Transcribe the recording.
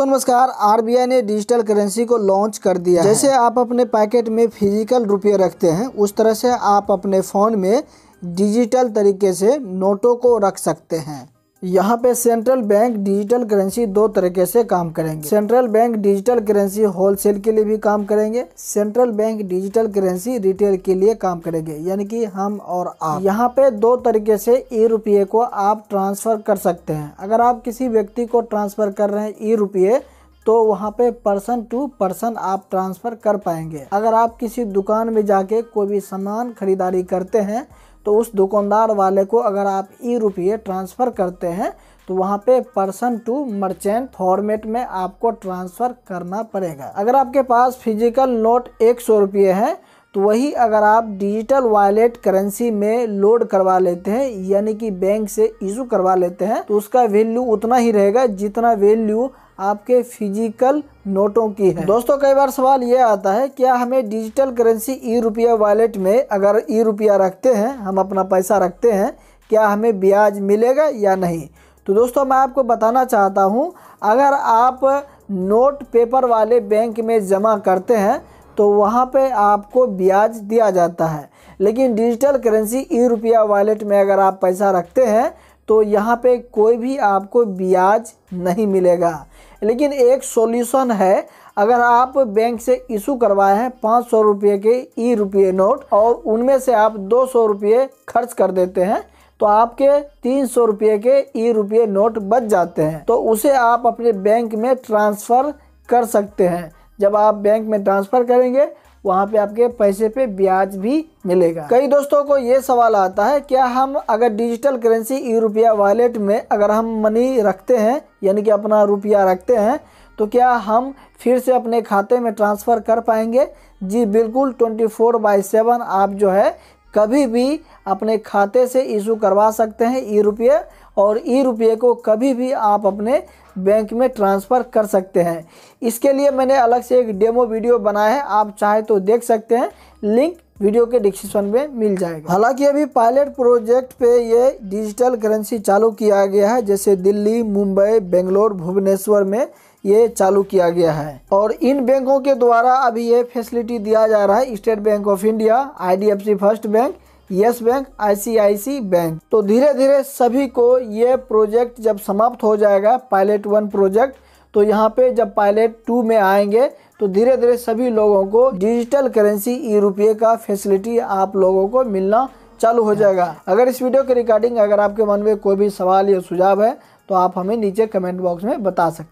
तो नमस्कार आरबीआई ने डिजिटल करेंसी को लॉन्च कर दिया जैसे आप अपने पैकेट में फिजिकल रुपये रखते हैं उस तरह से आप अपने फ़ोन में डिजिटल तरीके से नोटों को रख सकते हैं यहाँ पे सेंट्रल बैंक डिजिटल करेंसी दो तरीके से काम करेंगे central bank digital currency wholesale के लिए भी काम करेंगे central bank digital currency retail के लिए काम करेंगे यानी कि हम और आप यहाँ पे दो तरीके से ई रुपये को आप ट्रांसफ़र कर सकते हैं अगर आप किसी व्यक्ति को ट्रांसफ़र कर रहे हैं ई रुपये तो वहाँ पे पर्सन टू पर्सन आप ट्रांसफ़र कर पाएंगे अगर आप किसी दुकान में जाके कोई भी सामान खरीदारी करते हैं तो उस दुकानदार वाले को अगर आप ई रुपये ट्रांसफ़र करते हैं तो वहाँ पे पर्सन टू मर्चेंट फॉर्मेट में आपको ट्रांसफ़र करना पड़ेगा अगर आपके पास फिजिकल नोट एक सौ रुपये है तो वही अगर आप डिजिटल वॉलेट करेंसी में लोड करवा लेते हैं यानी कि बैंक से इशू करवा लेते हैं तो उसका वैल्यू उतना ही रहेगा जितना वैल्यू आपके फिजिकल नोटों की है दोस्तों कई बार सवाल ये आता है क्या हमें डिजिटल करेंसी ई रुपया वॉलेट में अगर ई रुपया रखते हैं हम अपना पैसा रखते हैं क्या हमें ब्याज मिलेगा या नहीं तो दोस्तों मैं आपको बताना चाहता हूँ अगर आप नोट पेपर वाले बैंक में जमा करते हैं तो वहाँ पे आपको ब्याज दिया जाता है लेकिन डिजिटल करेंसी ई रुपया वॉलेट में अगर आप पैसा रखते हैं तो यहाँ पे कोई भी आपको ब्याज नहीं मिलेगा लेकिन एक सॉल्यूशन है अगर आप बैंक से इशू करवाए हैं पाँच सौ रुपये के ई रुपये नोट और उनमें से आप दो सौ रुपये खर्च कर देते हैं तो आपके तीन सौ रुपये के ई रुपये नोट बच जाते हैं तो उसे आप अपने बैंक में ट्रांसफ़र कर सकते हैं जब आप बैंक में ट्रांसफ़र करेंगे वहाँ पे आपके पैसे पे ब्याज भी मिलेगा कई दोस्तों को ये सवाल आता है क्या हम अगर डिजिटल करेंसी ई रुपया वॉलेट में अगर हम मनी रखते हैं यानी कि अपना रुपया रखते हैं तो क्या हम फिर से अपने खाते में ट्रांसफ़र कर पाएंगे जी बिल्कुल 24 फोर बाई सेवन आप जो है कभी भी अपने खाते से इशू करवा सकते हैं ई रुपये और ई रुपये को कभी भी आप अपने बैंक में ट्रांसफ़र कर सकते हैं इसके लिए मैंने अलग से एक डेमो वीडियो बनाया है आप चाहे तो देख सकते हैं लिंक वीडियो के डिस्क्रिप्शन में मिल जाएगा हालांकि अभी पायलट प्रोजेक्ट पे ये डिजिटल करेंसी चालू किया गया है जैसे दिल्ली मुंबई बेंगलोर भुवनेश्वर में ये चालू किया गया है और इन बैंकों के द्वारा अभी ये फैसिलिटी दिया जा रहा है State Bank of India IDFC First Bank Yes Bank ICICI Bank तो धीरे धीरे सभी को ये प्रोजेक्ट जब समाप्त हो जाएगा पायलट वन प्रोजेक्ट तो यहाँ पे जब पायलट टू में आएंगे तो धीरे धीरे सभी लोगों को डिजिटल करेंसी ई रुपये का फैसिलिटी आप लोगों को मिलना चालू हो जाएगा अगर इस वीडियो के रिकॉर्डिंग अगर आपके मन में कोई भी सवाल या सुझाव है तो आप हमें नीचे कमेंट बॉक्स में बता सकते